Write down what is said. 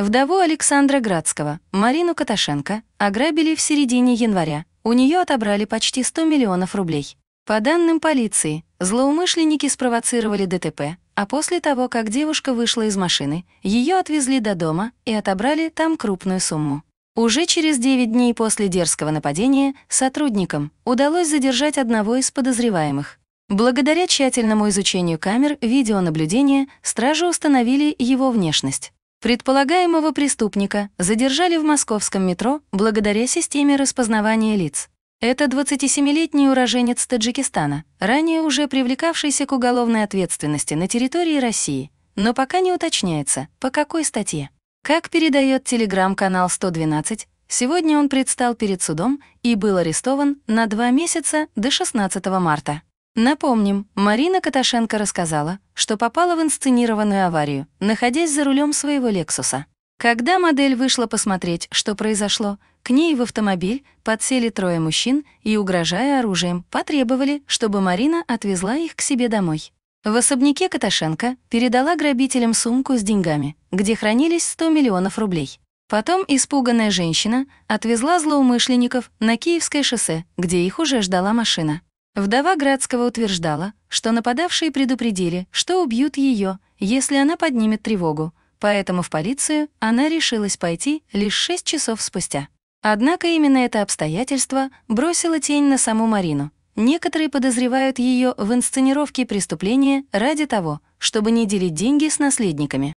Вдову Александра Градского, Марину Каташенко, ограбили в середине января. У нее отобрали почти 100 миллионов рублей. По данным полиции, злоумышленники спровоцировали ДТП, а после того, как девушка вышла из машины, ее отвезли до дома и отобрали там крупную сумму. Уже через 9 дней после дерзкого нападения сотрудникам удалось задержать одного из подозреваемых. Благодаря тщательному изучению камер видеонаблюдения стражи установили его внешность. Предполагаемого преступника задержали в московском метро благодаря системе распознавания лиц. Это 27-летний уроженец Таджикистана, ранее уже привлекавшийся к уголовной ответственности на территории России, но пока не уточняется, по какой статье. Как передает телеграм-канал 112, сегодня он предстал перед судом и был арестован на два месяца до 16 марта. Напомним, Марина Каташенко рассказала, что попала в инсценированную аварию, находясь за рулем своего «Лексуса». Когда модель вышла посмотреть, что произошло, к ней в автомобиль подсели трое мужчин и, угрожая оружием, потребовали, чтобы Марина отвезла их к себе домой. В особняке Каташенко передала грабителям сумку с деньгами, где хранились 100 миллионов рублей. Потом испуганная женщина отвезла злоумышленников на Киевское шоссе, где их уже ждала машина. Вдова Градского утверждала, что нападавшие предупредили, что убьют ее, если она поднимет тревогу, поэтому в полицию она решилась пойти лишь 6 часов спустя. Однако именно это обстоятельство бросило тень на саму Марину. Некоторые подозревают ее в инсценировке преступления ради того, чтобы не делить деньги с наследниками.